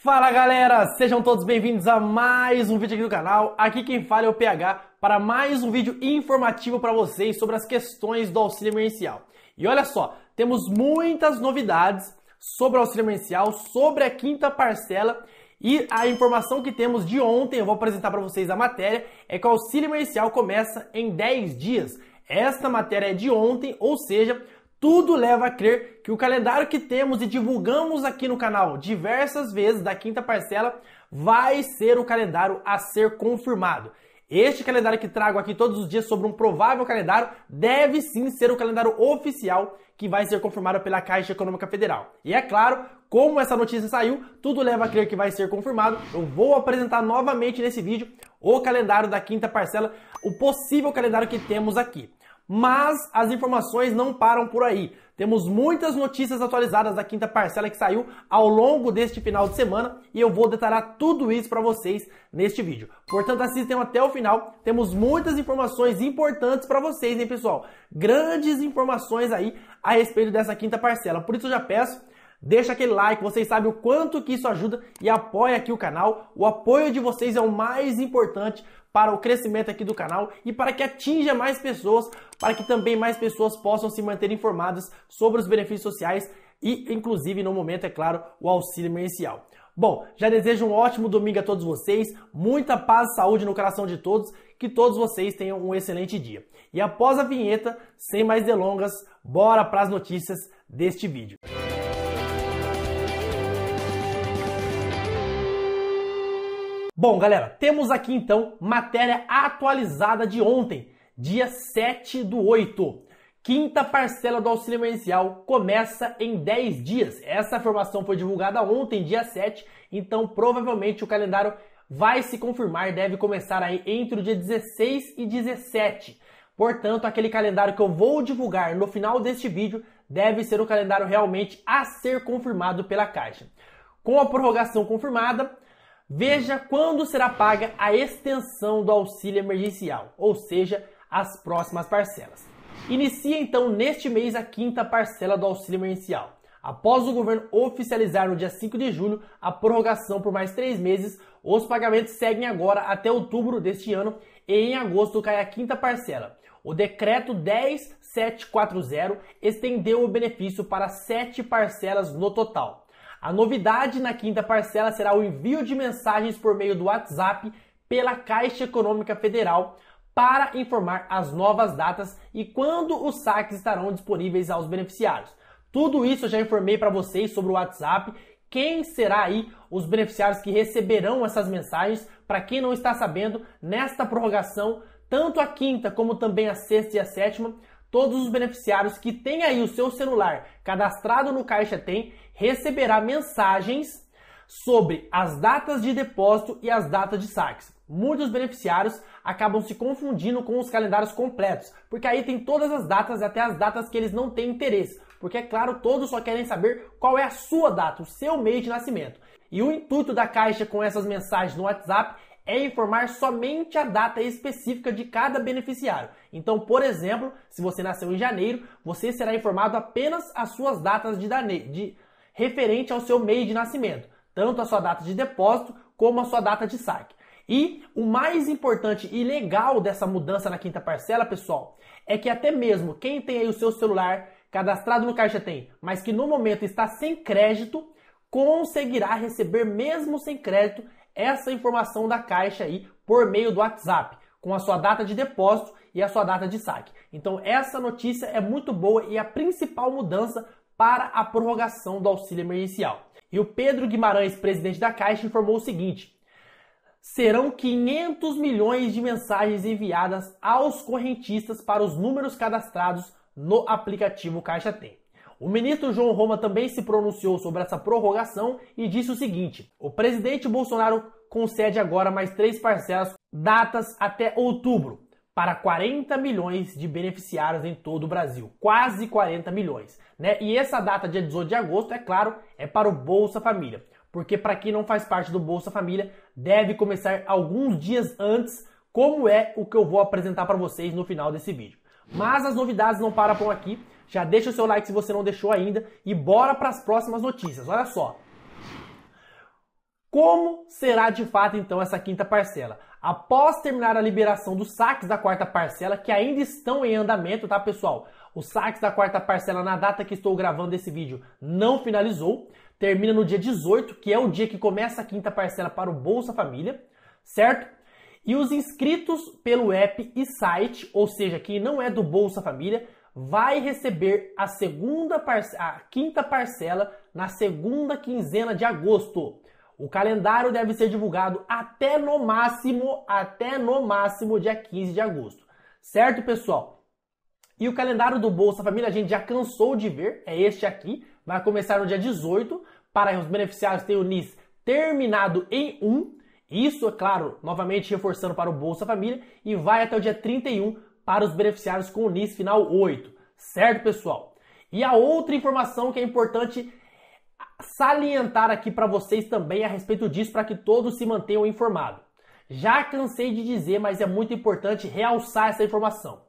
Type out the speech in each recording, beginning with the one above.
Fala galera, sejam todos bem-vindos a mais um vídeo aqui do canal. Aqui quem fala é o PH para mais um vídeo informativo para vocês sobre as questões do auxílio emergencial. E olha só, temos muitas novidades sobre o auxílio emergencial, sobre a quinta parcela e a informação que temos de ontem, eu vou apresentar para vocês a matéria, é que o auxílio emergencial começa em 10 dias. Esta matéria é de ontem, ou seja, tudo leva a crer que o calendário que temos e divulgamos aqui no canal diversas vezes da quinta parcela vai ser o calendário a ser confirmado. Este calendário que trago aqui todos os dias sobre um provável calendário deve sim ser o calendário oficial que vai ser confirmado pela Caixa Econômica Federal. E é claro, como essa notícia saiu, tudo leva a crer que vai ser confirmado. Eu vou apresentar novamente nesse vídeo o calendário da quinta parcela, o possível calendário que temos aqui. Mas as informações não param por aí. Temos muitas notícias atualizadas da quinta parcela que saiu ao longo deste final de semana e eu vou detalhar tudo isso para vocês neste vídeo. Portanto, assistam até o final. Temos muitas informações importantes para vocês, hein, pessoal? Grandes informações aí a respeito dessa quinta parcela. Por isso eu já peço Deixa aquele like, vocês sabem o quanto que isso ajuda e apoia aqui o canal. O apoio de vocês é o mais importante para o crescimento aqui do canal e para que atinja mais pessoas, para que também mais pessoas possam se manter informadas sobre os benefícios sociais e, inclusive, no momento, é claro, o auxílio emergencial. Bom, já desejo um ótimo domingo a todos vocês, muita paz e saúde no coração de todos, que todos vocês tenham um excelente dia. E após a vinheta, sem mais delongas, bora para as notícias deste vídeo. Bom, galera, temos aqui então matéria atualizada de ontem, dia 7 do 8. Quinta parcela do auxílio emergencial começa em 10 dias. Essa informação foi divulgada ontem, dia 7, então provavelmente o calendário vai se confirmar, deve começar aí entre o dia 16 e 17. Portanto, aquele calendário que eu vou divulgar no final deste vídeo deve ser o calendário realmente a ser confirmado pela Caixa. Com a prorrogação confirmada, veja quando será paga a extensão do auxílio emergencial, ou seja, as próximas parcelas. Inicia então neste mês a quinta parcela do auxílio emergencial. Após o governo oficializar no dia 5 de julho a prorrogação por mais três meses, os pagamentos seguem agora até outubro deste ano e em agosto cai a quinta parcela. O decreto 10740 estendeu o benefício para sete parcelas no total. A novidade na quinta parcela será o envio de mensagens por meio do WhatsApp pela Caixa Econômica Federal para informar as novas datas e quando os saques estarão disponíveis aos beneficiários. Tudo isso eu já informei para vocês sobre o WhatsApp. Quem será aí os beneficiários que receberão essas mensagens? Para quem não está sabendo, nesta prorrogação, tanto a quinta como também a sexta e a sétima todos os beneficiários que têm aí o seu celular cadastrado no Caixa Tem receberá mensagens sobre as datas de depósito e as datas de saques. Muitos beneficiários acabam se confundindo com os calendários completos, porque aí tem todas as datas, até as datas que eles não têm interesse. Porque, é claro, todos só querem saber qual é a sua data, o seu mês de nascimento. E o intuito da Caixa com essas mensagens no WhatsApp é informar somente a data específica de cada beneficiário. Então, por exemplo, se você nasceu em janeiro, você será informado apenas as suas datas de, dane... de referente ao seu mês de nascimento, tanto a sua data de depósito como a sua data de saque. E o mais importante e legal dessa mudança na quinta parcela, pessoal, é que até mesmo quem tem aí o seu celular cadastrado no Caixa Tem, mas que no momento está sem crédito, conseguirá receber mesmo sem crédito essa informação da caixa aí por meio do WhatsApp, com a sua data de depósito e a sua data de saque. Então essa notícia é muito boa e a principal mudança para a prorrogação do auxílio emergencial. E o Pedro Guimarães, presidente da Caixa, informou o seguinte: serão 500 milhões de mensagens enviadas aos correntistas para os números cadastrados no aplicativo Caixa Tem. O ministro João Roma também se pronunciou sobre essa prorrogação e disse o seguinte: o presidente Bolsonaro concede agora mais três parcelas, datas até outubro, para 40 milhões de beneficiários em todo o Brasil. Quase 40 milhões. Né? E essa data, dia 18 de agosto, é claro, é para o Bolsa Família. Porque para quem não faz parte do Bolsa Família, deve começar alguns dias antes, como é o que eu vou apresentar para vocês no final desse vídeo. Mas as novidades não param por aqui já deixa o seu like se você não deixou ainda e bora para as próximas notícias. Olha só. Como será de fato então essa quinta parcela? Após terminar a liberação dos saques da quarta parcela, que ainda estão em andamento, tá pessoal? Os saques da quarta parcela na data que estou gravando esse vídeo não finalizou, termina no dia 18, que é o dia que começa a quinta parcela para o Bolsa Família, certo? E os inscritos pelo app e site, ou seja, quem não é do Bolsa Família, vai receber a segunda a quinta parcela na segunda quinzena de agosto. O calendário deve ser divulgado até no máximo, até no máximo dia 15 de agosto. Certo, pessoal? E o calendário do Bolsa Família a gente já cansou de ver, é este aqui, vai começar no dia 18 para os beneficiários tem o NIS terminado em 1. Isso, é claro, novamente reforçando para o Bolsa Família e vai até o dia 31 para os beneficiários com o NIS final 8, certo, pessoal? E a outra informação que é importante salientar aqui para vocês também a respeito disso, para que todos se mantenham informados. Já cansei de dizer, mas é muito importante realçar essa informação.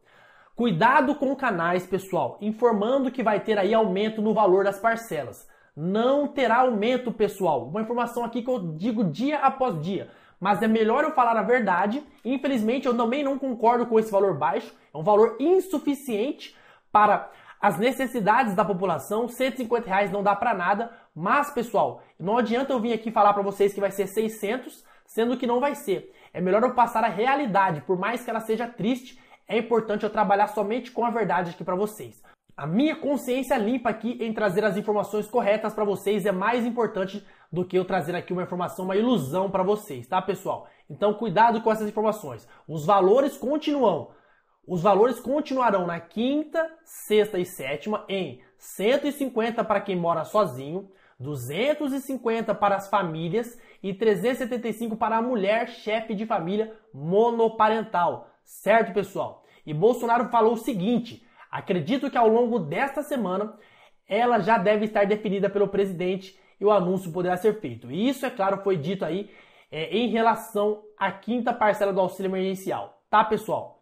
Cuidado com canais, pessoal, informando que vai ter aí aumento no valor das parcelas. Não terá aumento, pessoal. Uma informação aqui que eu digo dia após dia mas é melhor eu falar a verdade. Infelizmente, eu também não concordo com esse valor baixo, é um valor insuficiente para as necessidades da população. 150 reais não dá para nada, mas pessoal, não adianta eu vir aqui falar para vocês que vai ser 600, sendo que não vai ser. É melhor eu passar a realidade, por mais que ela seja triste, é importante eu trabalhar somente com a verdade aqui para vocês. A minha consciência limpa aqui em trazer as informações corretas para vocês é mais importante do que eu trazer aqui uma informação, uma ilusão para vocês, tá, pessoal? Então, cuidado com essas informações. Os valores continuam. Os valores continuarão na quinta, sexta e sétima em 150 para quem mora sozinho, 250 para as famílias e 375 para a mulher chefe de família monoparental. Certo, pessoal? E Bolsonaro falou o seguinte: acredito que ao longo desta semana ela já deve estar definida pelo presidente e o anúncio poderá ser feito. E isso, é claro, foi dito aí é, em relação à quinta parcela do auxílio emergencial, tá, pessoal?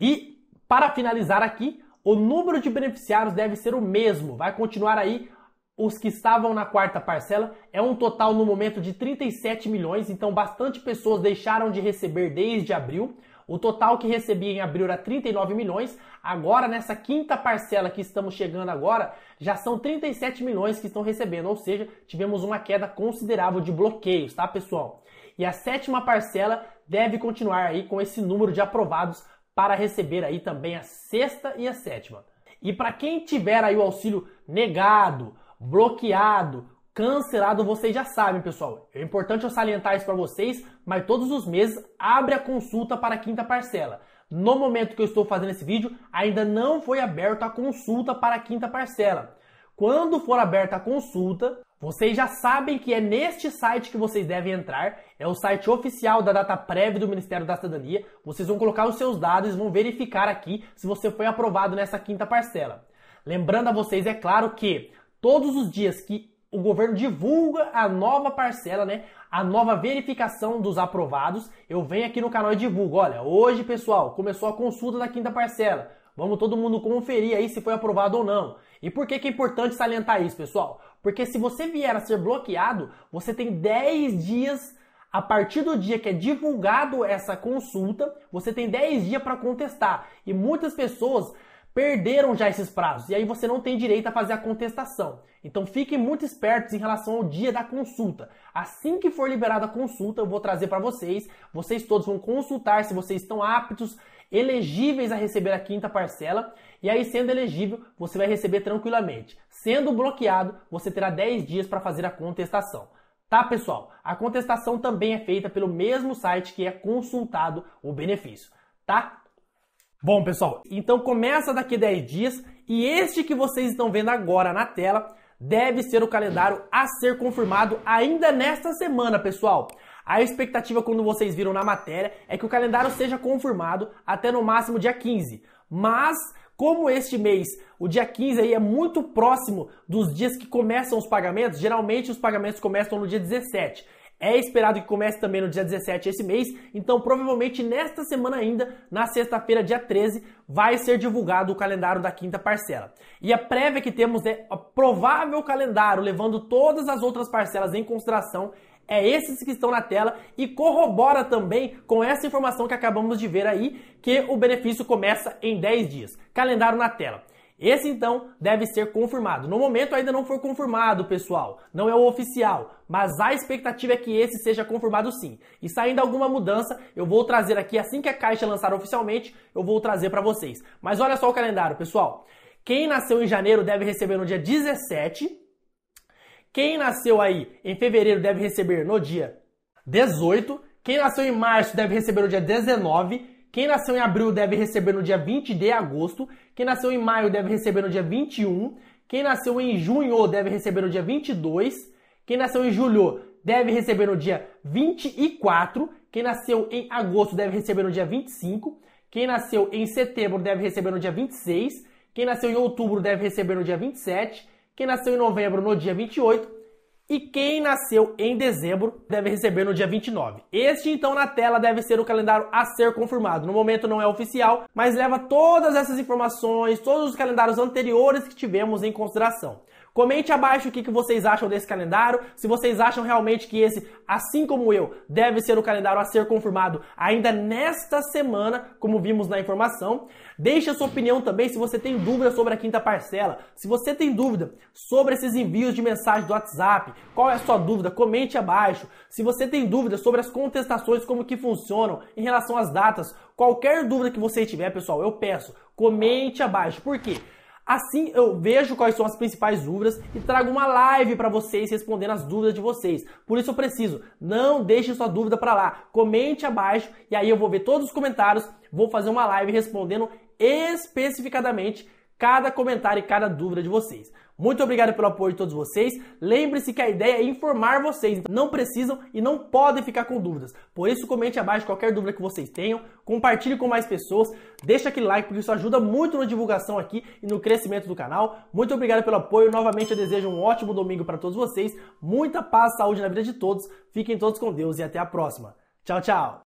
E para finalizar aqui, o número de beneficiários deve ser o mesmo, vai continuar aí os que estavam na quarta parcela, é um total no momento de 37 milhões, então bastante pessoas deixaram de receber desde abril. O total que recebia em abril era 39 milhões. Agora, nessa quinta parcela que estamos chegando agora, já são 37 milhões que estão recebendo. Ou seja, tivemos uma queda considerável de bloqueios, tá, pessoal? E a sétima parcela deve continuar aí com esse número de aprovados para receber aí também a sexta e a sétima. E para quem tiver aí o auxílio negado, bloqueado, cancelado, vocês já sabem, pessoal. É importante eu salientar isso para vocês, mas todos os meses abre a consulta para a quinta parcela. No momento que eu estou fazendo esse vídeo, ainda não foi aberta a consulta para a quinta parcela. Quando for aberta a consulta, vocês já sabem que é neste site que vocês devem entrar, é o site oficial da data prévia do Ministério da Cidadania. Vocês vão colocar os seus dados e vão verificar aqui se você foi aprovado nessa quinta parcela. Lembrando a vocês, é claro que todos os dias que o governo divulga a nova parcela, né? A nova verificação dos aprovados. Eu venho aqui no canal e divulgo. Olha, hoje, pessoal, começou a consulta da quinta parcela. Vamos todo mundo conferir aí se foi aprovado ou não. E por que, que é importante salientar isso, pessoal? Porque se você vier a ser bloqueado, você tem 10 dias a partir do dia que é divulgado essa consulta, você tem 10 dias para contestar. E muitas pessoas perderam já esses prazos e aí você não tem direito a fazer a contestação. Então fiquem muito espertos em relação ao dia da consulta. Assim que for liberada a consulta, eu vou trazer para vocês, vocês todos vão consultar se vocês estão aptos, elegíveis a receber a quinta parcela, e aí sendo elegível, você vai receber tranquilamente. Sendo bloqueado, você terá 10 dias para fazer a contestação. Tá, pessoal? A contestação também é feita pelo mesmo site que é consultado o benefício, tá? Bom, pessoal, então começa daqui 10 dias e este que vocês estão vendo agora na tela deve ser o calendário a ser confirmado ainda nesta semana, pessoal. A expectativa, quando vocês viram na matéria, é que o calendário seja confirmado até no máximo dia 15. Mas, como este mês, o dia 15 aí é muito próximo dos dias que começam os pagamentos, geralmente os pagamentos começam no dia 17. É esperado que comece também no dia 17 esse mês, então provavelmente nesta semana ainda, na sexta-feira, dia 13, vai ser divulgado o calendário da quinta parcela. E a prévia que temos é o provável calendário, levando todas as outras parcelas em consideração, é esses que estão na tela e corrobora também com essa informação que acabamos de ver aí, que o benefício começa em 10 dias. Calendário na tela. Esse então deve ser confirmado. No momento ainda não foi confirmado, pessoal. Não é o oficial, mas a expectativa é que esse seja confirmado sim. E saindo alguma mudança, eu vou trazer aqui assim que a caixa lançar oficialmente, eu vou trazer para vocês. Mas olha só o calendário, pessoal. Quem nasceu em janeiro deve receber no dia 17. Quem nasceu aí em fevereiro deve receber no dia 18. Quem nasceu em março deve receber no dia 19. Quem nasceu em abril deve receber no dia 20 de agosto. Quem nasceu em maio deve receber no dia 21. Quem nasceu em junho deve receber no dia 22. Quem nasceu em julho deve receber no dia 24. Quem nasceu em agosto deve receber no dia 25. Quem nasceu em setembro deve receber no dia 26. Quem nasceu em outubro deve receber no dia 27. Quem nasceu em novembro no dia 28 e quem nasceu em dezembro deve receber no dia 29. Este então na tela deve ser o calendário a ser confirmado. No momento não é oficial, mas leva todas essas informações, todos os calendários anteriores que tivemos em consideração. Comente abaixo o que, vocês acham desse calendário, se vocês acham realmente que esse, assim como eu, deve ser o calendário a ser confirmado ainda nesta semana, como vimos na informação. Deixe a sua opinião também se você tem dúvida sobre a quinta parcela, se você tem dúvida sobre esses envios de mensagem do WhatsApp, qual é a sua dúvida? Comente abaixo. Se você tem dúvidas sobre as contestações, como que funcionam em relação às datas, qualquer dúvida que você tiver, pessoal, eu peço, comente abaixo. Por quê? Assim eu vejo quais são as principais dúvidas e trago uma live para vocês respondendo as dúvidas de vocês. Por isso eu preciso, não deixe sua dúvida para lá. Comente abaixo e aí eu vou ver todos os comentários, vou fazer uma live respondendo especificadamente cada comentário e cada dúvida de vocês. Muito obrigado pelo apoio de todos vocês. Lembre-se que a ideia é informar vocês, então, não precisam e não podem ficar com dúvidas. Por isso, comente abaixo qualquer dúvida que vocês tenham, compartilhe com mais pessoas, deixa aquele like, porque isso ajuda muito na divulgação aqui e no crescimento do canal. Muito obrigado pelo apoio. Novamente, eu desejo um ótimo domingo para todos vocês. Muita paz, saúde na vida de todos. Fiquem todos com Deus e até a próxima. Tchau, tchau!